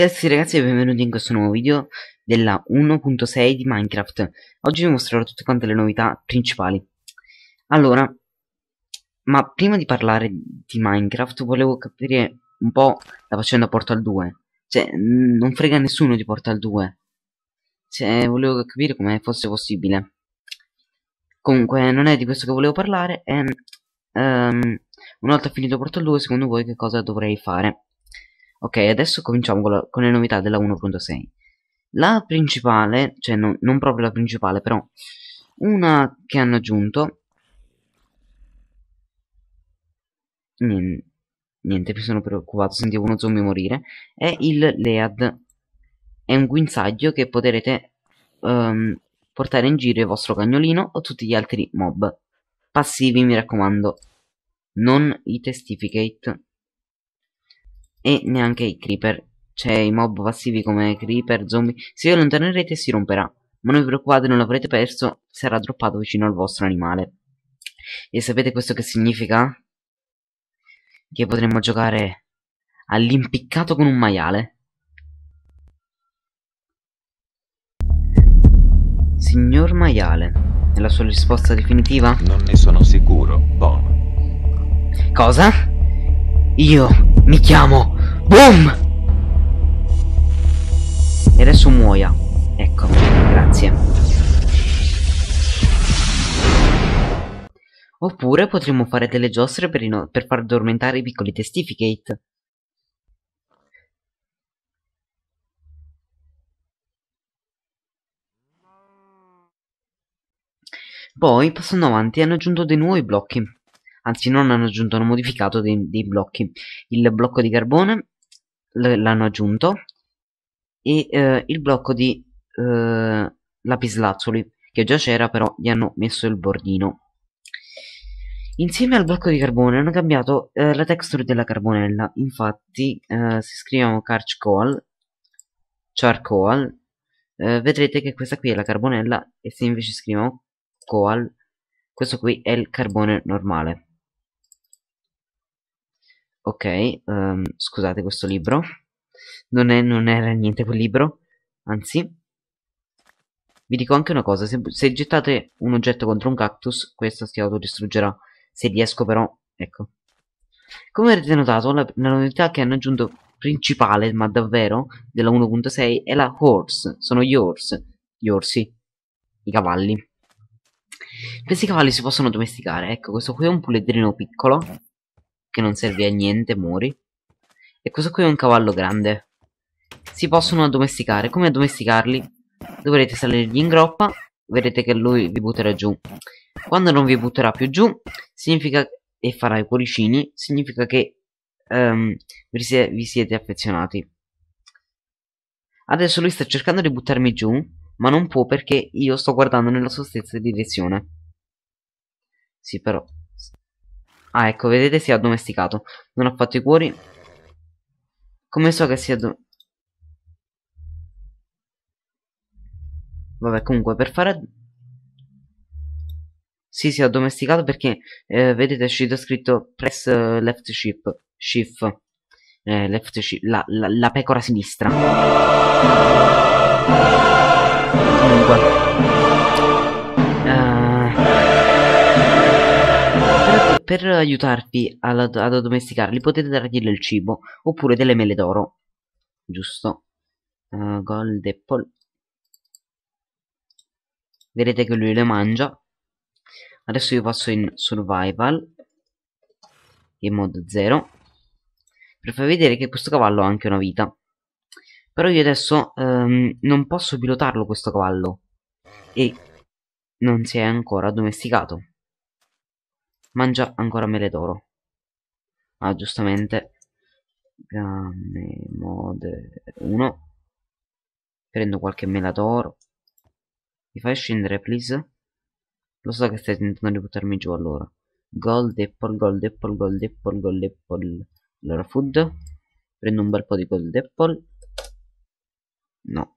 Scherzi ragazzi e benvenuti in questo nuovo video della 1.6 di Minecraft Oggi vi mostrerò tutte quante le novità principali Allora, ma prima di parlare di Minecraft volevo capire un po' la faccenda Portal 2 Cioè, non frega nessuno di Portal 2 Cioè, volevo capire come fosse possibile Comunque, non è di questo che volevo parlare E um, una volta finito Portal 2, secondo voi che cosa dovrei fare? Ok, adesso cominciamo con, la, con le novità della 1.6. La principale, cioè no, non proprio la principale, però una che hanno aggiunto... Niente, niente mi sono preoccupato, sentivo uno zombie morire. È il Lead. È un guinzaglio che potrete um, portare in giro il vostro cagnolino o tutti gli altri mob. Passivi, mi raccomando. Non i testificate e neanche i creeper. Cioè, i mob passivi come creeper, zombie. Se io allontanerete si romperà. Ma non vi preoccupate, non l'avrete perso, sarà droppato vicino al vostro animale. E sapete questo che significa? Che potremmo giocare all'impiccato con un maiale. Signor maiale, è la sua risposta definitiva? Non ne sono sicuro, Bon. Cosa? Io mi chiamo Boom! E adesso muoia. Ecco, grazie. Oppure potremmo fare delle giostre per, per far addormentare i piccoli testificate. Poi, passando avanti, hanno aggiunto dei nuovi blocchi anzi non hanno aggiunto, hanno modificato dei, dei blocchi. Il blocco di carbone l'hanno aggiunto e eh, il blocco di eh, lapislazzuli che già c'era però gli hanno messo il bordino. Insieme al blocco di carbone hanno cambiato eh, la texture della carbonella, infatti eh, se scriviamo charcoal, charcoal eh, vedrete che questa qui è la carbonella e se invece scriviamo coal questo qui è il carbone normale ok um, scusate questo libro non, è, non era niente quel libro anzi vi dico anche una cosa se, se gettate un oggetto contro un cactus questo si autodistruggerà se riesco però ecco come avete notato la, la novità che hanno aggiunto principale ma davvero della 1.6 è la horse sono gli horse gli orsi i cavalli questi cavalli si possono domesticare ecco questo qui è un puledrino piccolo che non serve a niente, muori. E questo qui è un cavallo grande. Si possono addomesticare. Come addomesticarli? Dovrete salirgli in groppa. Vedrete che lui vi butterà giù. Quando non vi butterà più giù, significa e farà i cuoricini, significa che um, vi, si vi siete affezionati. Adesso lui sta cercando di buttarmi giù, ma non può perché io sto guardando nella sua stessa direzione. Sì, però Ah, ecco, vedete, si è addomesticato. Non ha fatto i cuori. Come so che si è addomesticato? Vabbè, comunque, per fare... Sì, si è addomesticato perché, eh, vedete, è uscito scritto press eh, left ship, shift. Eh, left ship, la, la, la pecora sinistra. Comunque... per aiutarvi ad, ad addomesticarli potete dargli del cibo oppure delle mele d'oro. Giusto. Uh, gold apple. Vedete che lui le mangia. Adesso io passo in survival. In mod 0. Per far vedere che questo cavallo ha anche una vita. Però io adesso um, non posso pilotarlo questo cavallo. E non si è ancora addomesticato. Mangia ancora mele d'oro. Ah, giustamente. Game mode 1. Prendo qualche mela d'oro. Mi fai scendere, please? Lo so che stai tentando di buttarmi giù allora. Gold, apple, gold, apple, gold, apple, gold, apple. Allora, food. Prendo un bel po' di gold apple. No.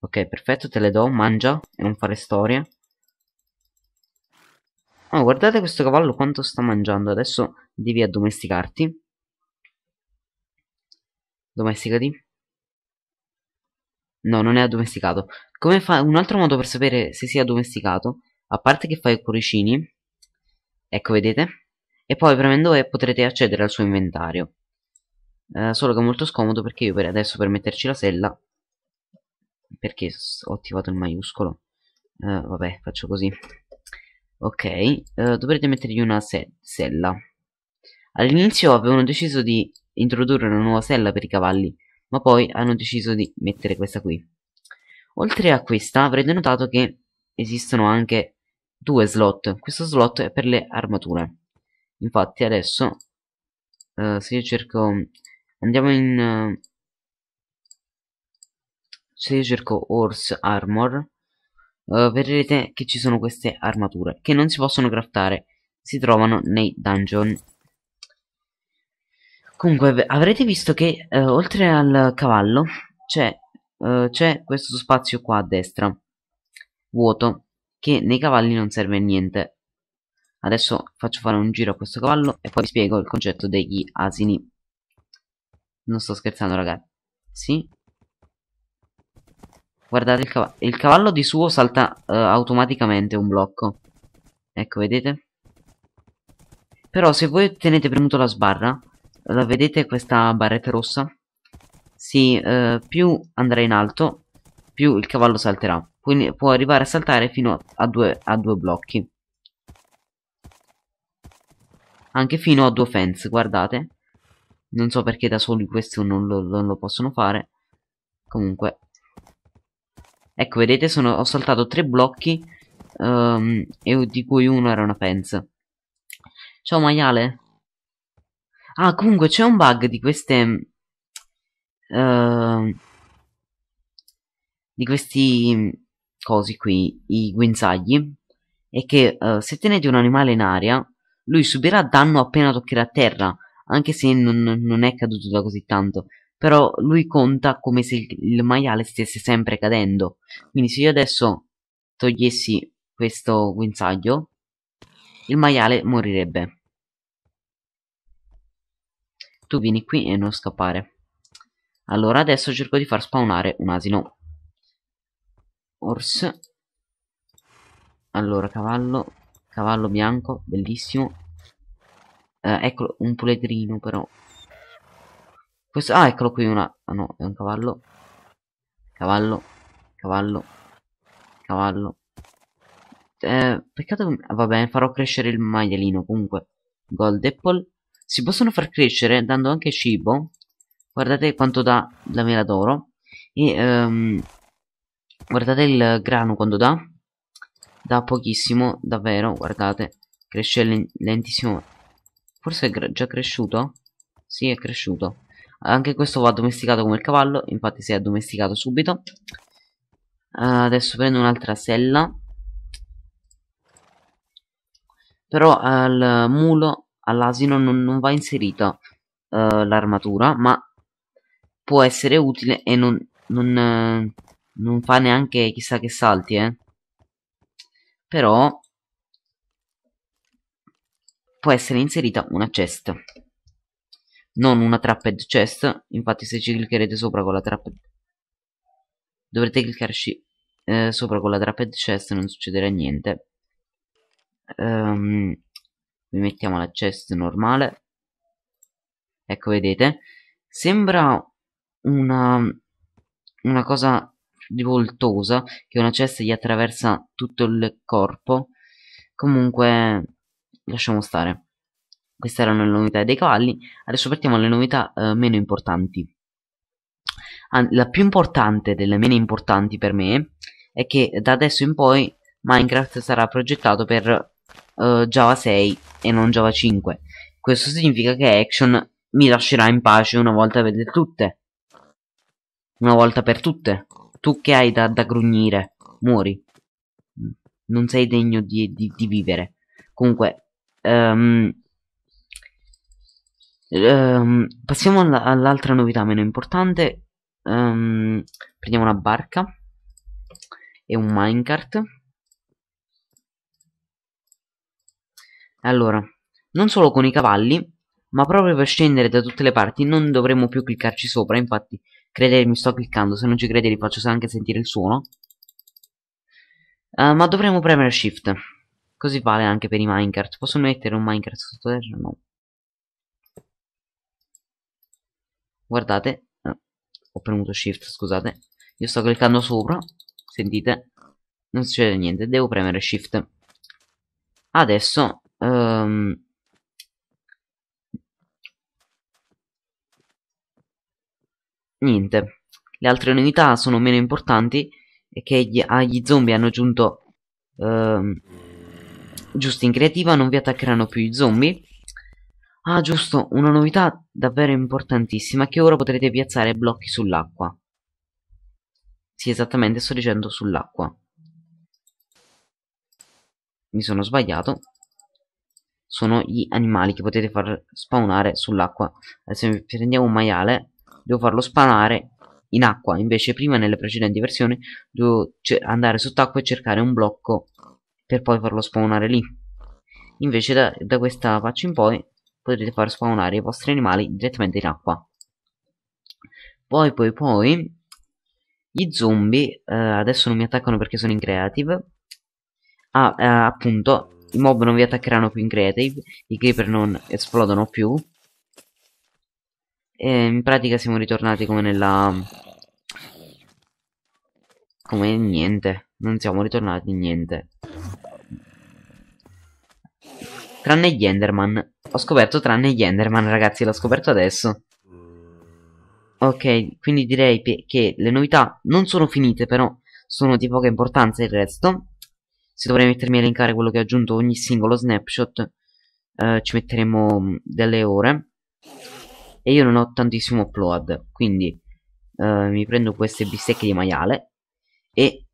Ok, perfetto, te le do, mangia e non fare storie. Ah, guardate questo cavallo quanto sta mangiando. Adesso devi addomesticarti. Domesticati. No, non è addomesticato. Come fa un altro modo per sapere se sia addomesticato, a parte che fai i cuoricini, ecco vedete, e poi premendo E potrete accedere al suo inventario. Eh, solo che è molto scomodo perché io per adesso per metterci la sella, perché ho attivato il maiuscolo, eh, vabbè faccio così, ok eh, dovrete mettergli una se sella all'inizio avevano deciso di introdurre una nuova sella per i cavalli ma poi hanno deciso di mettere questa qui oltre a questa avrete notato che esistono anche due slot questo slot è per le armature infatti adesso eh, se io cerco andiamo in eh, se io cerco horse armor uh, vedrete che ci sono queste armature che non si possono craftare, si trovano nei dungeon. Comunque avrete visto che uh, oltre al cavallo c'è uh, questo spazio qua a destra, vuoto, che nei cavalli non serve a niente. Adesso faccio fare un giro a questo cavallo e poi vi spiego il concetto degli asini. Non sto scherzando ragazzi. Guardate il cavallo. Il cavallo di suo salta uh, automaticamente un blocco. Ecco, vedete? Però se voi tenete premuto la sbarra, la vedete questa barretta rossa? Sì, uh, più andrà in alto, più il cavallo salterà. Quindi può arrivare a saltare fino a due, a due blocchi. Anche fino a due fence, guardate. Non so perché da soli questi non lo, non lo possono fare. Comunque, Ecco, vedete, sono, ho saltato tre blocchi um, e di cui uno era una fence. Ciao maiale. Ah, comunque c'è un bug di queste... Uh, di questi cosi qui, i guinzagli, è che uh, se tenete un animale in aria, lui subirà danno appena toccherà terra, anche se non, non è caduto da così tanto però lui conta come se il maiale stesse sempre cadendo. Quindi se io adesso togliessi questo guinzaglio, il maiale morirebbe. Tu vieni qui e non scappare. Allora adesso cerco di far spawnare un asino. Ors. Allora, cavallo. Cavallo bianco, bellissimo. Eh, eccolo, un pulegrino però. Questo, ah, eccolo qui una... Ah, no, è un cavallo. Cavallo. Cavallo. Cavallo. Eh, peccato che... Ah, Va bene, farò crescere il maialino comunque. Gold apple. Si possono far crescere dando anche cibo. Guardate quanto dà la mela d'oro. E ehm, guardate il grano quando dà. Da pochissimo, davvero, guardate. Cresce lentissimo. Forse è già cresciuto? Sì, è cresciuto anche questo va domesticato come il cavallo infatti si è domesticato subito uh, adesso prendo un'altra sella però al eh, mulo all'asino non, non, va inserita uh, eh, l'armatura ma può essere utile e non, non, uh, non fa neanche chissà che salti eh. però può essere inserita una cesta non una trapped chest infatti se ci cliccherete sopra con la trapped dovrete cliccarci eh, sopra con la trapped chest non succederà niente um, vi mettiamo la chest normale ecco vedete sembra una, una cosa rivoltosa che una chest gli attraversa tutto il corpo comunque lasciamo stare queste erano le novità dei cavalli, adesso partiamo alle novità eh, meno importanti. la più importante delle meno importanti per me è che da adesso in poi Minecraft sarà progettato per eh, Java 6 e non Java 5. Questo significa che Action mi lascerà in pace una volta per tutte. Una volta per tutte. Tu che hai da, da grugnire, muori. Non sei degno di, di, di vivere. Comunque, um, Um, passiamo all'altra novità meno importante. Um, prendiamo una barca e un minecart. Allora, non solo con i cavalli, ma proprio per scendere da tutte le parti non dovremo più cliccarci sopra. Infatti, credetemi, sto cliccando. Se non ci credete, vi faccio anche sentire il suono. Uh, ma dovremmo premere Shift. Così vale anche per i minecart. Posso mettere un minecart sottoterra? No. guardate ah, ho premuto shift scusate io sto cliccando sopra sentite non succede niente devo premere shift adesso um, niente le altre unità sono meno importanti e che gli, agli ah, zombie hanno aggiunto um, giusto in creativa non vi attaccheranno più i zombie Ah giusto, una novità davvero importantissima è che ora potrete piazzare blocchi sull'acqua. Sì, esattamente, sto dicendo sull'acqua. Mi sono sbagliato. Sono gli animali che potete far spawnare sull'acqua. Adesso prendiamo un maiale, devo farlo spawnare in acqua. Invece prima nelle precedenti versioni devo andare sott'acqua e cercare un blocco per poi farlo spawnare lì. Invece da, da questa faccia in poi potrete far spawnare i vostri animali direttamente in acqua. Poi, poi, poi, gli zombie, eh, adesso non mi attaccano perché sono in creative. Ah, eh, appunto, i mob non vi attaccheranno più in creative, i creeper non esplodono più. E in pratica siamo ritornati come nella... Come niente, non siamo ritornati in niente. Tranne gli Enderman. Ho scoperto tranne gli Enderman, ragazzi, l'ho scoperto adesso. Ok, quindi direi che le novità non sono finite, però sono di poca importanza il resto. Se dovrei mettermi a elencare quello che ho aggiunto ogni singolo snapshot, eh, ci metteremo mm, delle ore. E io non ho tantissimo upload, quindi eh, mi prendo queste bistecche di maiale e